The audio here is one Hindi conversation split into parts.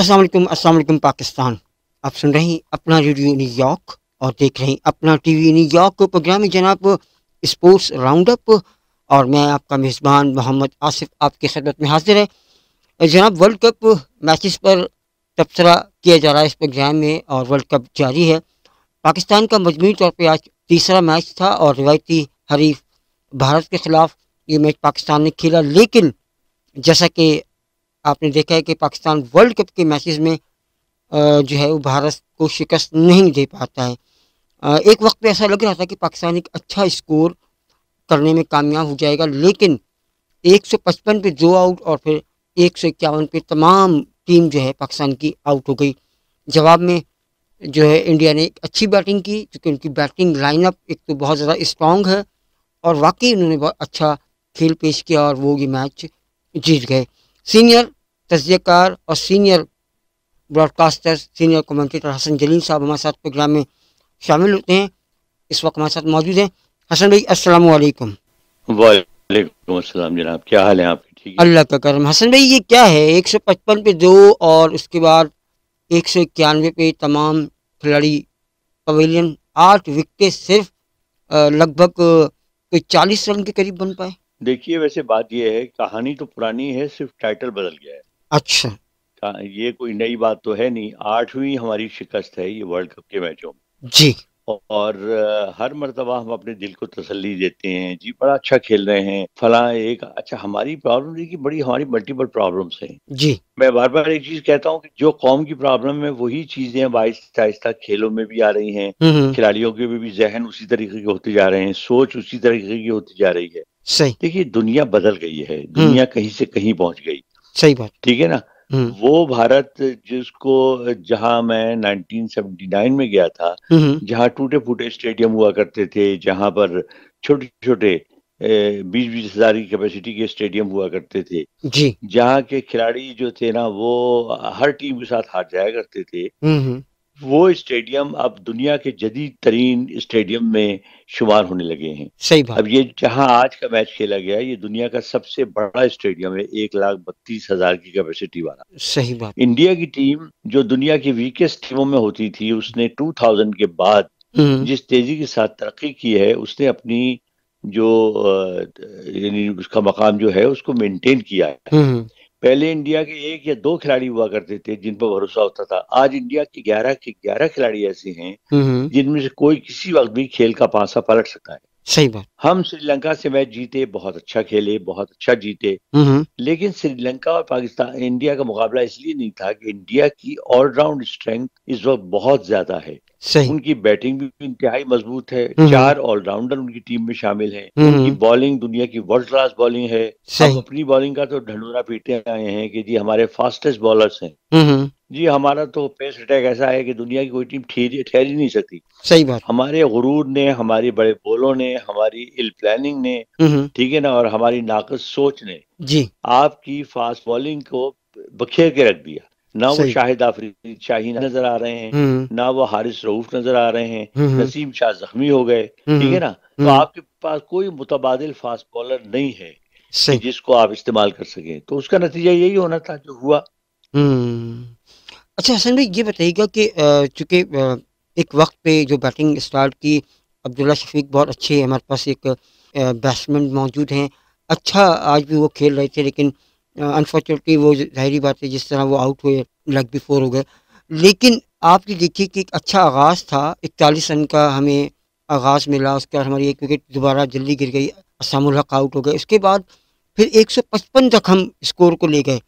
अस्सलाम वालेकुम पाकिस्तान आप सुन रहे हैं अपना रेडियो न्यूयॉर्क और देख रहे हैं अपना टीवी न्यूयॉर्क प्रोग्राम है जनाब स्पोर्ट्स राउंड अप और मैं आपका मेज़बान मोहम्मद आसिफ आपकी खिदमत में हाजिर है जनाब वर्ल्ड कप मैचेस पर तबसरा किया जा रहा है इस प्रोग्राम में और वर्ल्ड कप जारी है पाकिस्तान का मजमू तौर पर आज तीसरा मैच था और रिवायती हरीफ भारत के ख़िलाफ़ ये मैच पाकिस्तान ने खेला लेकिन जैसा कि आपने देखा है कि पाकिस्तान वर्ल्ड कप के मैचेस में जो है वो भारत को शिकस्त नहीं दे पाता है एक वक्त पे ऐसा लग रहा था कि पाकिस्तान एक अच्छा स्कोर करने में कामयाब हो जाएगा लेकिन 155 पे दो आउट और फिर एक पे तमाम टीम जो है पाकिस्तान की आउट हो गई जवाब में जो है इंडिया ने एक अच्छी बैटिंग की क्योंकि उनकी बैटिंग लाइनअप एक तो बहुत ज़्यादा स्ट्रॉन्ग है और वाकई उन्होंने बहुत अच्छा खेल पेश किया और वो ये मैच जीत गए सीनियर तजयकार और senior broadcaster senior commentator Hasan Jalil साहब हमारे साथ प्रोग्राम में शामिल होते हैं इस वक्त हमारे साथ मौजूद हैं हसन भाई अस्सलाम वालेकुम वालेकुम अस्सलाम जनाब क्या हाल है आपके ठीक अल्लाह का करम हसन भाई ये क्या है एक सौ पचपन पे दो और उसके बाद एक सौ इक्यानवे पे तमाम खिलाड़ी पवेलियन आठ विकटें सिर्फ लगभग कोई चालीस रन के करीब बन पाए देखिए वैसे बात यह है कहानी तो पुरानी है सिर्फ टाइटल बदल गया है अच्छा हाँ, ये कोई नई बात तो है नहीं आठवीं हमारी शिकस्त है ये वर्ल्ड कप के मैचों में जी और हर मरतबा हम अपने दिल को तसल्ली देते हैं जी बड़ा अच्छा खेल रहे हैं फला एक अच्छा हमारी प्रॉब्लम की बड़ी हमारी मल्टीपल प्रॉब्लम्स हैं जी मैं बार बार एक चीज कहता हूँ कि जो कौम की प्रॉब्लम है वही चीजें अब आहिस्ता आहिस्ता खेलों में भी आ रही हैं हम्म, हम्म। खिलाड़ियों के भी, भी जहन उसी तरीके के होते जा रहे हैं सोच उसी तरीके की होती जा रही है सही देखिए दुनिया बदल गई है दुनिया हम्म। कहीं से कहीं पहुंच गई सही बात ठीक है ना हम्म। वो भारत जिसको जहां मैं 1979 में गया था हम्म, हम्म। जहां टूटे फूटे स्टेडियम हुआ करते थे जहां पर छोटे छोटे बीस बीस हजार की कैपेसिटी के स्टेडियम हुआ करते थे जी जहाँ के खिलाड़ी जो थे ना वो हर टीम के साथ हार जाया करते थे वो स्टेडियम अब दुनिया के जदीद तरीन स्टेडियम में शुमार होने लगे हैं सही बात अब ये जहां आज का मैच खेला गया ये दुनिया का सबसे बड़ा स्टेडियम है एक लाख बत्तीस हजार की कैपेसिटी वाला सही बात इंडिया की टीम जो दुनिया की वीकेस्ट टीमों में होती थी उसने 2000 के बाद हम्म। जिस तेजी के साथ तरक्की की है उसने अपनी जो यानी उसका मकाम जो है उसको मेनटेन किया है हम्म। पहले इंडिया के एक या दो खिलाड़ी हुआ करते थे जिन पर भरोसा होता था आज इंडिया के ग्यारह के ग्यारह खिलाड़ी ऐसे हैं हम्म, हम्म। जिनमें से कोई किसी वक्त भी खेल का पासा पलट सकता है सही बात हम श्रीलंका से मैच जीते बहुत अच्छा खेले बहुत अच्छा जीते हम्म, लेकिन श्रीलंका और पाकिस्तान इंडिया का मुकाबला इसलिए नहीं था कि इंडिया की ऑलराउंड स्ट्रेंथ इस वक्त बहुत ज्यादा है सही उनकी बैटिंग भी इंतहाई मजबूत है हम्म, हम्म। चार ऑलराउंडर उनकी टीम में शामिल है हम्म, उनकी बॉलिंग दुनिया की वर्ल्ड क्लास बॉलिंग है हम अपनी बॉलिंग का तो ढंडोरा पीटे आए हैं कि जी हमारे फास्टेस्ट बॉलर्स हैं जी हमारा तो पेस अटैक ऐसा है कि दुनिया की कोई टीम ठहरी ठहर ही नहीं सकती सही बात हमारे गुरूर ने हमारे बड़े बोलों ने हमारी इल प्लानिंग ने ठीक है ना और हमारी नाकस सोच ने जी आपकी फास्ट बॉलिंग को बखेर के रख दिया ना वो शाहिद आफरी शाहीन नजर आ रहे हैं हम्म। ना वो हारिस रऊफ नजर आ रहे हैं हम्म। नसीम शाह जख्मी हो गए हम्म। ठीक है ना तो आपके पास कोई मुतबाद फास्ट बॉलर नहीं है जिसको आप इस्तेमाल कर सके तो उसका नतीजा यही होना था जो हुआ अच्छा हसन भाई ये बताइएगा कि चूंकि एक वक्त पे जो बैटिंग स्टार्ट की अब्दुल्ला शफीक बहुत अच्छे हमारे पास एक बैट्समैन मौजूद हैं अच्छा आज भी वो खेल रहे थे लेकिन अनफॉर्चुनेटली uh, वो जहरी बात है जिस तरह वो आउट हुए लग बिफोर हो गए लेकिन ये देखिए कि एक अच्छा आगाज़ था इकतालीस रन का हमें आगाज़ मिला उसके बाद हमारी एक विकेट दोबारा जल्दी गिर गई असामुल हक आउट हो गए उसके बाद फिर 155 तक हम स्कोर को ले गए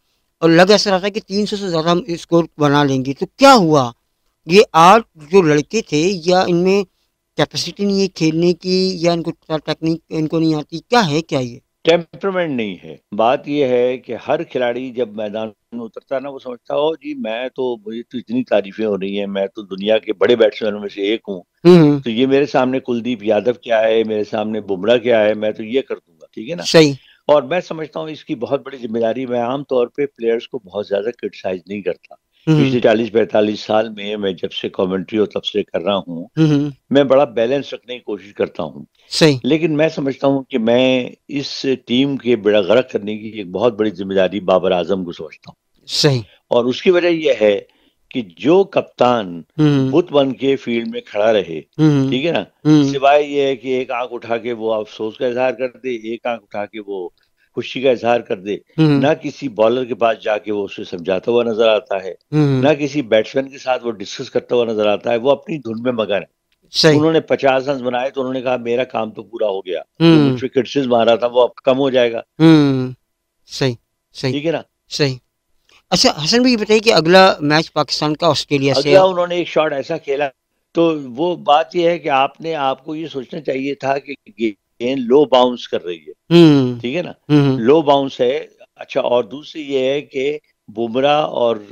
और लग ऐसा रहा था कि 300 से ज़्यादा हम स्कोर बना लेंगे तो क्या हुआ ये आठ जो लड़के थे या इनमें कैपेसिटी नहीं है खेलने की या इनको टेक्निक इनको नहीं आती क्या है क्या ये टेम्परमेंट नहीं है बात यह है कि हर खिलाड़ी जब मैदान में उतरता ना वो समझता हो जी मैं तो मुझे तो इतनी तारीफें हो रही हैं मैं तो दुनिया के बड़े बैट्समैनों में से एक हूँ हम्म, हम्म। तो ये मेरे सामने कुलदीप यादव क्या है मेरे सामने बुमराह क्या है मैं तो ये कर दूंगा ठीक है ना सही और मैं समझता हूँ इसकी बहुत बड़ी जिम्मेदारी मैं आमतौर पर प्लेयर्स को बहुत ज्यादा क्रिटिसाइज नहीं करता हम्म। पिछले चालीस पैंतालीस साल में मैं जब से कमेंट्री और तब से कर रहा हूँ हम्म, हम्म। मैं बड़ा बैलेंस रखने की कोशिश करता हूँ लेकिन मैं समझता हूँ कि मैं इस टीम के बेड़ा गर्क करने की एक बहुत बड़ी जिम्मेदारी बाबर आजम को समझता हूँ सही और उसकी वजह यह है कि जो कप्तान बुत बन के फील्ड में खड़ा रहे ठीक है ना सिवाय ये है कि एक आंख उठा के वो अफसोस का इजहार कर दे एक आंख उठा के वो खुशी का इजहार कर दे हम्म। ना किसी बॉलर के पास जाके वो उसे समझाता हुआ नजर आता है हम्म। ना किसी बैट्समैन के साथ वो डिस्कस करता हुआ नजर आता है वो अपनी धुन में मगन है उन्होंने पचास रन बनाए तो उन्होंने कहा मेरा काम तो पूरा हो गया तो विकेट मारा था वो अब कम हो जाएगा हम्म। सही सही ठीक है ना सही अच्छा हसन भी बताइए कि अगला मैच पाकिस्तान का ऑस्ट्रेलिया से अगला उन्होंने एक शॉट ऐसा खेला तो वो बात यह है कि आपने आपको ये सोचना चाहिए था कि गेंद लो बाउंस कर रही है ठीक है ना लो बाउंस है अच्छा और दूसरी ये है कि बुमरा और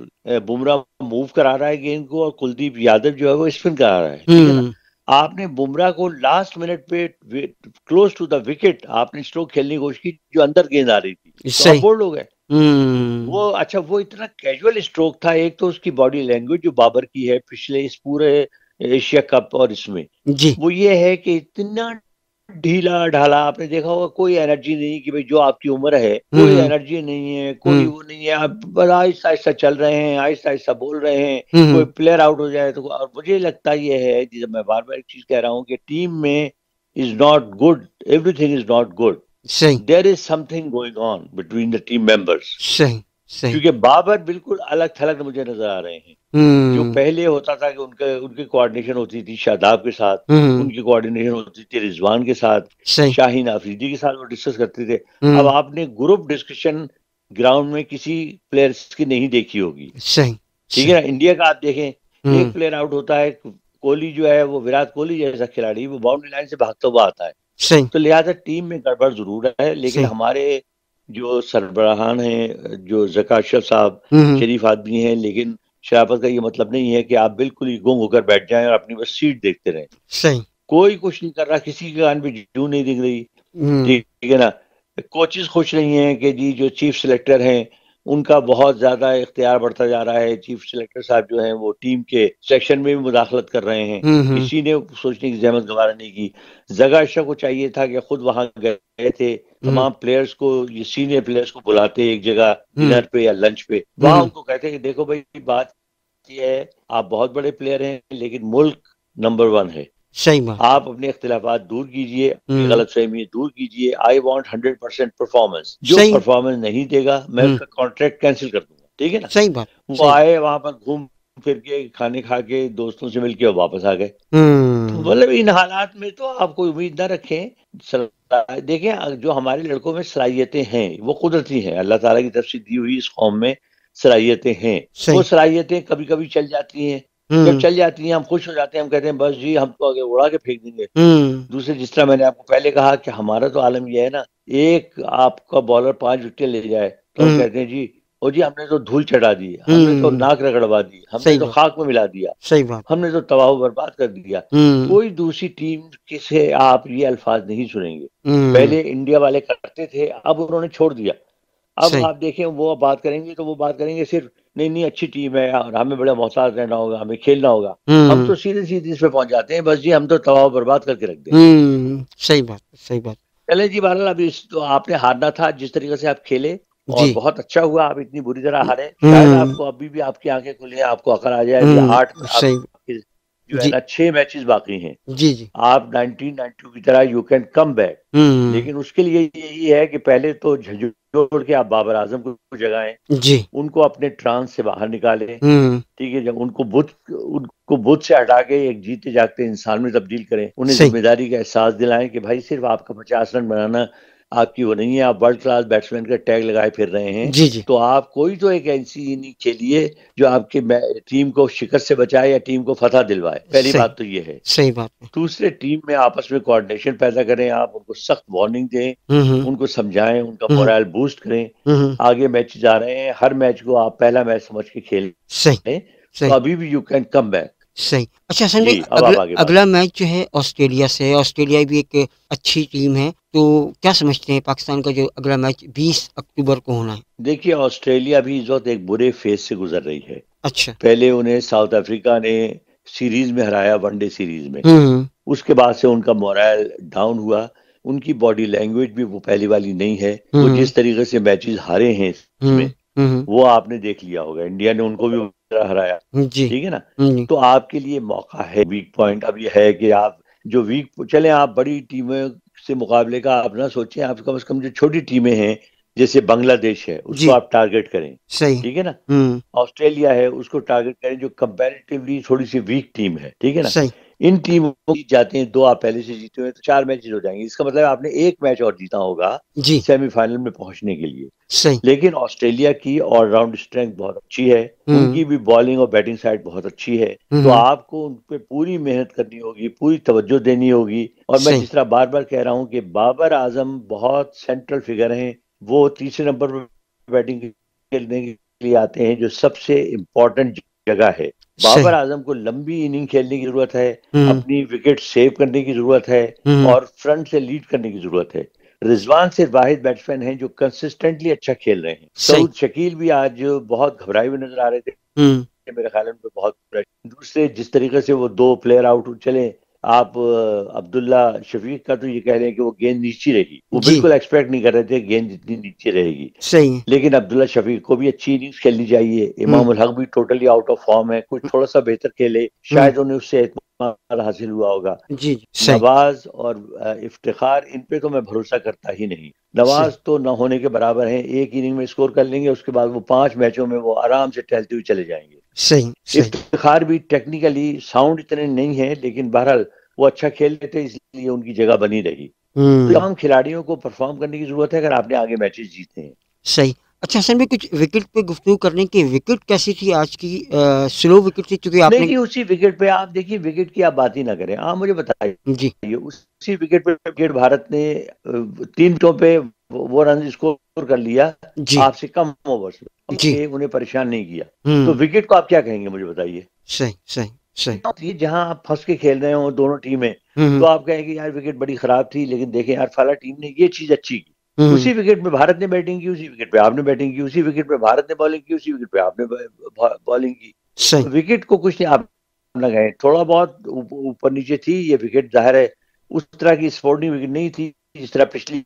बुमरा मूव करा रहा है गेंद को और कुलदीप यादव जो है वो स्पिन करा रहा है ठीक है ना आपने बुमरा को लास्ट मिनट पे क्लोज टू द विकेट आपने स्ट्रोक खेलने की कोशिश की जो अंदर गेंद आ रही थी तो हो गए वो अच्छा वो इतना कैजुअल स्ट्रोक था एक तो उसकी बॉडी लैंग्वेज जो बाबर की है पिछले इस पूरे एशिया कप और इसमें जी वो ये है कि इतना ढीला ढाला आपने देखा होगा कोई एनर्जी नहीं कि भाई जो आपकी उम्र है हम्म। कोई एनर्जी नहीं है कोई हम्म। वो नहीं है आप बड़ा आहिस्ता आहिस्ता चल रहे हैं आहिस्ता आहिस्ता बोल रहे हैं हम्म। कोई प्लेयर आउट हो जाए तो और मुझे लगता ये है जब मैं बार बार एक चीज कह रहा हूँ कि टीम में is not good everything is not good there is something going on between the team members क्योंकि बाबर बिल्कुल अलग थलग मुझे नजर आ रहे हैं हम्म। जो पहले होता था कि उनके उनकी कोऑर्डिनेशन होती थी शादाब के साथ हम्म। उनकी कोऑर्डिनेशन होती थी रिजवान के साथ शाहीन आफरीदी के साथ वो डिस्कस करते थे हम्म। अब आपने ग्रुप डिस्कशन ग्राउंड में किसी प्लेयर्स की नहीं देखी होगी ठीक है ना इंडिया का आप देखें एक प्लेयर आउट होता है कोहली जो है वो विराट कोहली जैसा खिलाड़ी वो बाउंड्री लाइन से भागता हुआ आता है तो लिहाजा टीम में गड़बड़ जरूर है लेकिन हमारे जो सरबराहान हैं जो जकाशर साहब हम्म, हम्म। शरीफ आदमी हैं लेकिन शराफत का ये मतलब नहीं है कि आप बिल्कुल ही गुम होकर बैठ जाएं और अपनी बस सीट देखते रहें सही कोई कुछ नहीं कर रहा किसी के कान पे जू नहीं दिख रही हम्म। ठीक है ना कोचिज खुश नहीं है कि जी जो चीफ सिलेक्टर हैं उनका बहुत ज्यादा इख्तियार बढ़ता जा रहा है चीफ सिलेक्टर साहब जो है वो टीम के सेक्शन में भी मुदाखलत कर रहे हैं किसी हम्म, हम्म। ने सोचने की जहमत गवारा नहीं की जगह शाह को चाहिए था कि खुद वहां गए थे हम्म। तमाम प्लेयर्स को ये सीनियर प्लेयर्स को बुलाते एक जगह डिनर पे या लंच पे वहां उनको कहते कि देखो भाई बात ये है आप बहुत बड़े प्लेयर हैं लेकिन मुल्क नंबर वन है आप अपने इख्तलाफात दूर कीजिए हम्म। गलत फहमी दूर कीजिए I want hundred percent performance जो परफॉर्मेंस नहीं देगा मैं हम्म। उसका कॉन्ट्रैक्ट कैंसिल कर दूंगा ठीक है ना सही बात वो आए वहां पर घूम फिर के खाने खा के दोस्तों से मिलके वापस आ गए हम्म। तो मतलब इन हालात में तो आप कोई उम्मीद ना रखें देखें जो हमारे लड़कों में सलाहियतें हैं वो कुदरती हैं अल्लाह ताला की तरफ से दी हुई इस कौम में सलाहियतें हैं वो सलाहियतें कभी कभी चल जाती हैं जब हम्म। चल जाती है हम खुश हो जाते हैं हम कहते हैं बस जी हम तो आगे उड़ा के फेंक देंगे हम्म। दूसरे जिस तरह मैंने आपको पहले कहा कि हमारा तो आलम यह है ना एक आपका बॉलर पांच विकेट ले जाए तो हम हम्म। कहते हैं जी और जी हमने तो धूल चढ़ा दी हमने तो नाक रगड़वा दी हमने तो खाक में मिला दिया सही बात हमने तो तबाह बर्बाद कर दिया कोई दूसरी टीम से आप ये अल्फाज नहीं सुनेंगे पहले इंडिया वाले करते थे अब उन्होंने छोड़ दिया अब आप देखें वो बात करेंगे तो वो बात करेंगे सिर्फ नहीं नहीं अच्छी टीम है और हमें बड़ा मोहताज रहना होगा हमें खेलना होगा हम्म। हम तो सीधे सीधे इस पे पहुंच जाते हैं बस जी हम तो तबाव बर्बाद करके रख दे हम्म, सही बात सही बात चले जी बहरहाल अभी तो आपने हारना था जिस तरीके से आप खेले और बहुत अच्छा हुआ आप इतनी बुरी तरह हारे हम्म। शायद आपको अभी भी आपकी आंखें खुली आपको अकल आ जाए आठ छह मैचेस बाकी हैं जी जी आप 1992 की तरह यू कैन कम बैक लेकिन उसके लिए यही है कि पहले तो झंझोड़ के आप बाबर आजम को जगाएं जी उनको अपने ट्रांस से बाहर निकालें हम्म। ठीक है जब उनको बुद्ध उनको बुद्ध से हटा के एक जीते जागते इंसान में तब्दील करें उन्हें जिम्मेदारी का एहसास दिलाएं कि भाई सिर्फ आपका पचास रन बनाना आपकी वो नहीं है आप वर्ल्ड क्लास बैट्समैन का टैग लगाए फिर रहे हैं जी जी तो आप कोई तो एक ऐसी इनिंग खेलिए जो आपकी टीम को शिकस्त से बचाए या टीम को फतह दिलवाए पहली बात तो ये है सही बात दूसरे टीम में आपस में कोऑर्डिनेशन पैदा करें आप उनको सख्त वार्निंग दें हम्म, हम्म। उनको समझाएं उनका मोरल हम्म। बूस्ट करें आगे मैच जा रहे हैं हर मैच को आप पहला मैच समझ के खेल तो अभी भी यू कैन कम बैक सही अच्छा संजय अगला, अगला मैच जो है ऑस्ट्रेलिया से ऑस्ट्रेलिया भी एक अच्छी टीम है तो क्या समझते हैं पाकिस्तान का जो अगला मैच 20 अक्टूबर को होना है देखिए ऑस्ट्रेलिया भी इस वक्त एक बुरे फेज से गुजर रही है अच्छा पहले उन्हें साउथ अफ्रीका ने सीरीज में हराया वनडे सीरीज में हम्म, हम्म। उसके बाद से उनका मोरल डाउन हुआ उनकी बॉडी लैंग्वेज भी वो पहली वाली नहीं है हम्म, वो जिस तरीके से मैचेस हारे हैं इसमें वो आपने देख लिया होगा इंडिया ने उनको भी हराया ठीक है ना तो आपके लिए मौका है वीक पॉइंट अब ये है कि आप जो वीक चले आप बड़ी टीमें से मुकाबले का आप ना सोचें आप कम से कम जो छोटी टीमें हैं जैसे बांग्लादेश है उसको आप टारगेट करें सही ठीक है ना हम्म। ऑस्ट्रेलिया है उसको टारगेट करें जो कंपेरेटिवली थोड़ी सी वीक टीम है ठीक है ना सही इन टीमों की जाते हैं दो आप पहले से जीते हुए तो चार मैचेस हो जाएंगे इसका मतलब आपने एक मैच और जीता होगा सेमीफाइनल में पहुंचने के लिए सही लेकिन ऑस्ट्रेलिया की ऑलराउंड स्ट्रेंथ बहुत अच्छी है हम्म। उनकी भी बॉलिंग और बैटिंग साइड बहुत अच्छी है हम्म। तो आपको उन पर पूरी मेहनत करनी होगी पूरी तवज्जो देनी होगी और मैं जिस तरह बार बार कह रहा हूँ कि बाबर आजम बहुत सेंट्रल फिगर हैं वो तीसरे नंबर पर बैटिंग खेलने के लिए आते हैं जो सबसे इम्पोर्टेंट जगह है बाबर आजम को लंबी इनिंग खेलने की जरूरत है हम्म। अपनी विकेट सेव करने की जरूरत है और फ्रंट से लीड करने की जरूरत है रिजवान सिर्फ वाहिद बैट्समैन हैं जो कंसिस्टेंटली अच्छा खेल रहे हैं सऊद शकील भी आज बहुत घबराए हुए नजर आ रहे थे हम्म। मेरे ख्याल में बहुत दूसरे जिस तरीके से वो दो प्लेयर आउट चले आप अब्दुल्ला शफीक का तो ये कह रहे हैं कि वो गेंद नीचे रहेगी वो बिल्कुल एक्सपेक्ट नहीं कर रहे थे गेंद जितनी नीचे रहेगी सही लेकिन अब्दुल्ला शफीक को भी अच्छी इनिंग्स खेलनी चाहिए हम्म। इमाम उल हक भी टोटली आउट ऑफ फॉर्म है कुछ थोड़ा सा बेहतर खेले शायद हम्म। उन्हें उससे पर हासिल हुआ होगा जी नवाज और इफ्तार इन पे तो मैं भरोसा करता ही नहीं नवाज तो न होने के बराबर है एक इनिंग में स्कोर कर लेंगे उसके बाद वो पांच मैचों में वो आराम से टहलते हुए चले जाएंगे सही इफ्तार भी टेक्निकली साउंड इतने नहीं है लेकिन बहरहाल वो अच्छा खेलते थे इसलिए उनकी जगह बनी रही हम्म। तमाम खिलाड़ियों को परफॉर्म करने की जरूरत है अगर आपने आगे मैचेस जीते हैं सही अच्छा सर भाई कुछ विकेट पे गुफ्तु करने की विकेट कैसी थी आज की आ, स्लो विकेट थी चूंकि आपने देखिए उसी विकेट पे आप देखिए विकेट की आप बात ही ना करें हाँ मुझे बताइए जी उसी विकेट पे विकेट भारत ने तीन टो पे वो रन स्कोर कर लिया आपसे कम ओवर्स उन्हें परेशान नहीं किया हम्म। तो विकेट को आप क्या कहेंगे मुझे बताइए सही सही सही हाँ, जहाँ आप फंस के खेल रहे हो दोनों टीमें हम्म, हम्म। तो आप कहेंगे यार विकेट बड़ी खराब थी लेकिन देखें यार फला टीम ने ये चीज अच्छी की हम्म। उसी विकेट पे भारत ने बैटिंग की उसी विकेट पे आपने बैटिंग की उसी विकेट पे भारत ने बॉलिंग की उसी विकेट पे आपने बॉलिंग की तो विकेट को कुछ नहीं आप लगाए थोड़ा बहुत ऊपर नीचे थी ये विकेट जाहिर है उस तरह की स्पोर्टिंग विकेट नहीं थी जिस तरह पिछली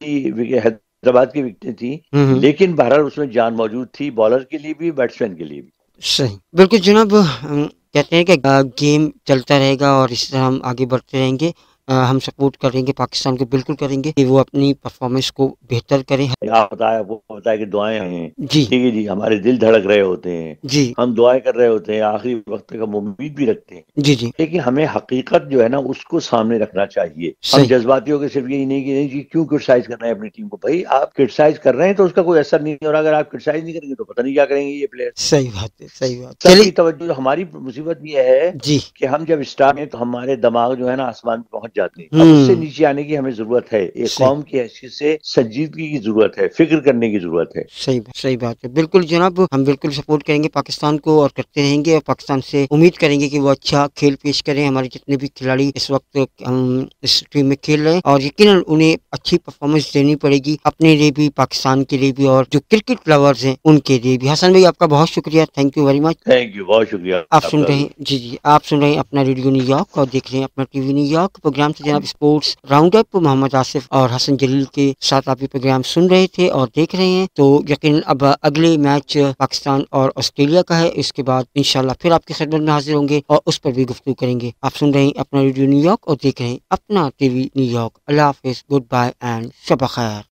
हैदराबाद की विकेटें थी हम्म। लेकिन बहरहाल उसमें जान मौजूद थी बॉलर के लिए भी बैट्समैन के लिए भी सही बिल्कुल जनाब कहते हैं कि गेम चलता रहेगा और इस तरह हम आगे बढ़ते रहेंगे हम सपोर्ट करेंगे पाकिस्तान को बिल्कुल करेंगे कि वो अपनी परफॉर्मेंस को बेहतर करें आप बताया वो बताया कि दुआएं हैं जी ठीक है जी हमारे दिल धड़क रहे होते हैं जी हम दुआएं कर रहे होते हैं आखिरी वक्त का उम्मीद भी रखते हैं जी जी लेकिन हमें हकीकत जो है ना उसको सामने रखना चाहिए हम जज्बातियों के सिर्फ यही नहीं कि नहीं जी क्यों क्रिटिसाइज करना है अपनी टीम को भाई आप क्रिटिसाइज कर रहे हैं तो उसका कोई असर नहीं और अगर आप क्रिटिसाइज नहीं करेंगे तो पता नहीं क्या करेंगे ये प्लेयर सही बात है सही बात है तवज्जो हमारी मुसीबत ये है जी कि हम जब स्टार्ट में तो हमारे दिमाग जो है ना आसमान पे पहुंच पहुंच जाती है हम्म। उससे नीचे आने की हमें जरूरत है एक कौम की हैसियत से संजीदगी की जरूरत है फिक्र करने की जरूरत है सही बात सही बात है बिल्कुल जनाब हम बिल्कुल सपोर्ट करेंगे पाकिस्तान को और करते रहेंगे और पाकिस्तान से उम्मीद करेंगे कि वो अच्छा खेल पेश करें हमारे जितने भी खिलाड़ी इस वक्त हम इस टीम में खेल रहे हैं और यकीन उन्हें अच्छी परफॉर्मेंस देनी पड़ेगी अपने लिए भी पाकिस्तान के लिए भी और जो क्रिकेट लवर्स हैं उनके लिए भी हसन भाई आपका बहुत शुक्रिया thank you very much thank you बहुत शुक्रिया आप सुन रहे हैं जी जी आप सुन रहे हैं अपना रेडियो न्यूयॉर्क और देख रहे हैं अपना टीवी न्यूयॉर्क प्रोग्राम प्रोग्राम थे जनाब sports round up Mohammad Asif और हसन जलील के साथ आप ये प्रोग्राम सुन रहे थे और देख रहे हैं तो यकीन अब अगले मैच पाकिस्तान और ऑस्ट्रेलिया का है इसके बाद इनशाला फिर आपकी खदमत में हाजिर होंगे और उस पर भी गुफ्तु करेंगे आप सुन रहे हैं अपना रेडियो न्यूयॉर्क और देख रहे हैं अपना टीवी न्यूयॉर्क अल्लाह हाफिज गुड बाय एंड शबा खैर